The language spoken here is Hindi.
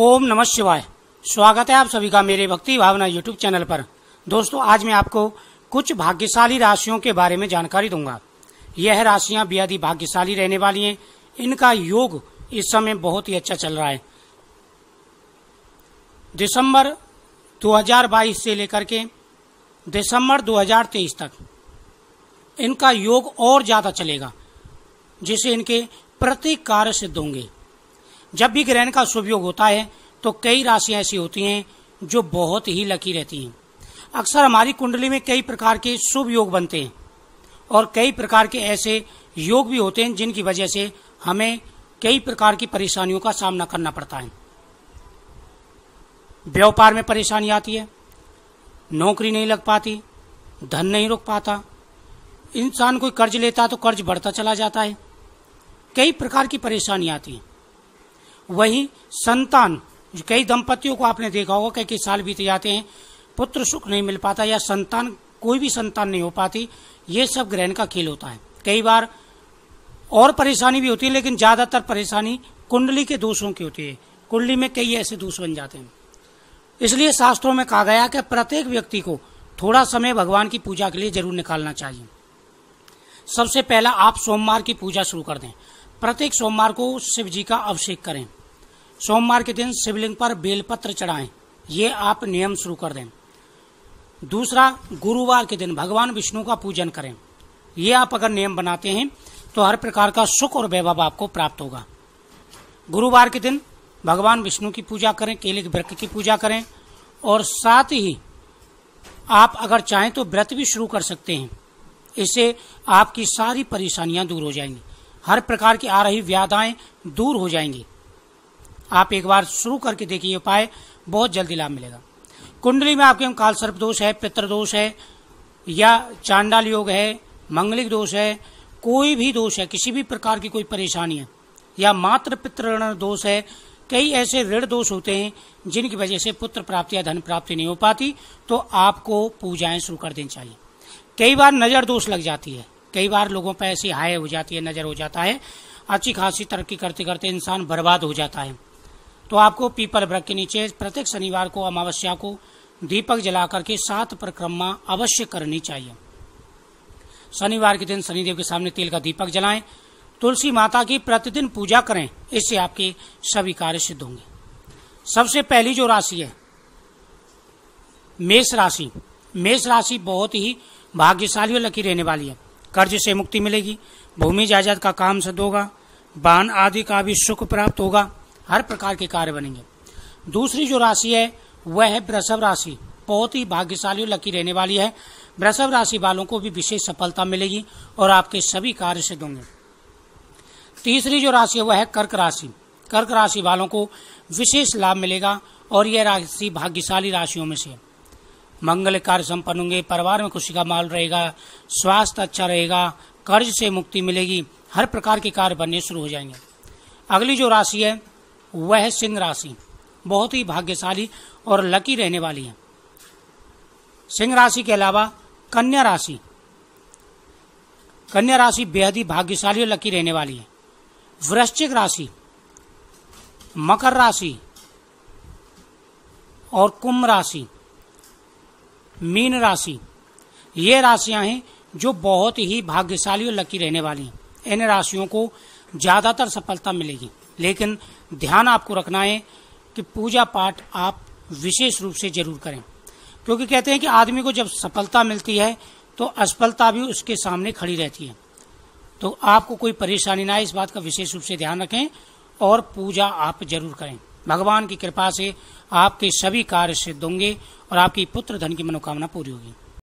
ओम नमः शिवाय स्वागत है आप सभी का मेरे भक्ति भावना यूट्यूब चैनल पर दोस्तों आज मैं आपको कुछ भाग्यशाली राशियों के बारे में जानकारी दूंगा यह राशियां बेहद ही भाग्यशाली रहने वाली हैं इनका योग इस समय बहुत ही अच्छा चल रहा है दिसंबर 2022 से लेकर के दिसंबर 2023 तक इनका योग और ज़्यादा चलेगा जिसे इनके प्रतिकार सिद्ध होंगे जब भी ग्रहण का शुभ योग होता है तो कई राशियां ऐसी होती हैं जो बहुत ही लकी रहती हैं अक्सर हमारी कुंडली में कई प्रकार के शुभ योग बनते हैं और कई प्रकार के ऐसे योग भी होते हैं जिनकी वजह से हमें कई प्रकार की परेशानियों का सामना करना पड़ता है व्यापार में परेशानी आती है नौकरी नहीं लग पाती धन नहीं रुक पाता इंसान कोई कर्ज लेता तो कर्ज बढ़ता चला जाता है कई प्रकार की परेशानी आती है वही संतान कई दंपतियों को आपने देखा होगा कई कई साल बीत जाते हैं पुत्र सुख नहीं मिल पाता या संतान कोई भी संतान नहीं हो पाती ये सब ग्रहण का खेल होता है कई बार और परेशानी भी होती है लेकिन ज्यादातर परेशानी कुंडली के दोषों की होती है कुंडली में कई ऐसे दोष बन जाते हैं इसलिए शास्त्रों में कहा गया कि प्रत्येक व्यक्ति को थोड़ा समय भगवान की पूजा के लिए जरूर निकालना चाहिए सबसे पहला आप सोमवार की पूजा शुरू कर दें प्रत्येक सोमवार को शिव जी का अभिषेक करें सोमवार के दिन शिवलिंग पर बेलपत्र चढ़ाएं ये आप नियम शुरू कर दें दूसरा गुरुवार के दिन भगवान विष्णु का पूजन करें ये आप अगर नियम बनाते हैं तो हर प्रकार का सुख और वैभव आपको प्राप्त होगा गुरुवार के दिन भगवान विष्णु की पूजा करें केले के वृक्ष की पूजा करें और साथ ही आप अगर चाहें तो व्रत भी शुरू कर सकते हैं इससे आपकी सारी परेशानियां दूर हो जाएंगी हर प्रकार की आ रही व्याधाएं दूर हो जाएंगी आप एक बार शुरू करके देखिए उपाय बहुत जल्दी लाभ मिलेगा कुंडली में आपके काल सर्प दोष है पितृ दोष है या चांडाल योग है मंगलिक दोष है कोई भी दोष है किसी भी प्रकार की कोई परेशानी है या मात्र पितृण दोष है कई ऐसे ऋण दोष होते हैं जिनकी वजह से पुत्र प्राप्ति या धन प्राप्ति नहीं हो पाती तो आपको पूजाएं शुरू कर देनी चाहिए कई बार नजर दोष लग जाती है कई बार लोगों पर ऐसी हाय हो जाती है नजर हो जाता है अच्छी खासी तरक्की करते करते इंसान बर्बाद हो जाता है तो आपको पीपल वृक्ष के नीचे प्रत्येक शनिवार को अमावस्या को दीपक जला करके सात परिक्रमा अवश्य करनी चाहिए शनिवार के दिन शनिदेव के सामने तेल का दीपक जलाएं तुलसी माता की प्रतिदिन पूजा करें इससे आपके सभी कार्य सिद्ध होंगे सबसे पहली जो राशि है मेष राशि मेष राशि बहुत ही भाग्यशाली और लकी रहने वाली है कर्ज से मुक्ति मिलेगी भूमि जायजाद का काम सिद्ध होगा वाहन आदि का भी सुख प्राप्त होगा हर प्रकार के कार्य बनेंगे दूसरी जो राशि है वह है वृषभ राशि बहुत ही भाग्यशाली और लकी रहने वाली है वृषभ राशि वालों को भी विशेष सफलता मिलेगी और आपके सभी कार्य सिद्ध होंगे तीसरी जो राशि है वह है कर्क राशि कर्क राशि वालों को विशेष लाभ मिलेगा और यह राशि भाग्यशाली राशियों में से मंगल कार्य संपन्न होंगे परिवार में खुशी का माहौल रहेगा स्वास्थ्य अच्छा रहेगा कर्ज से मुक्ति मिलेगी हर प्रकार के कार्य बनने शुरू हो जाएंगे अगली जो राशि है वह सिंह राशि बहुत ही भाग्यशाली और लकी रहने वाली है सिंह राशि के अलावा कन्या राशि कन्या राशि बेहद ही भाग्यशाली और लकी रहने वाली है वृश्चिक राशि मकर राशि और कुंभ राशि मीन राशि ये राशियां हैं जो बहुत ही भाग्यशाली और लकी रहने वाली हैं इन राशियों को ज्यादातर सफलता मिलेगी लेकिन ध्यान आपको रखना है कि पूजा पाठ आप विशेष रूप से जरूर करें क्योंकि कहते हैं कि आदमी को जब सफलता मिलती है तो असफलता भी उसके सामने खड़ी रहती है तो आपको कोई परेशानी ना इस बात का विशेष रूप से ध्यान रखें और पूजा आप जरूर करें भगवान की कृपा से आपके सभी कार्य सिद्ध होंगे और आपकी पुत्र धन की मनोकामना पूरी होगी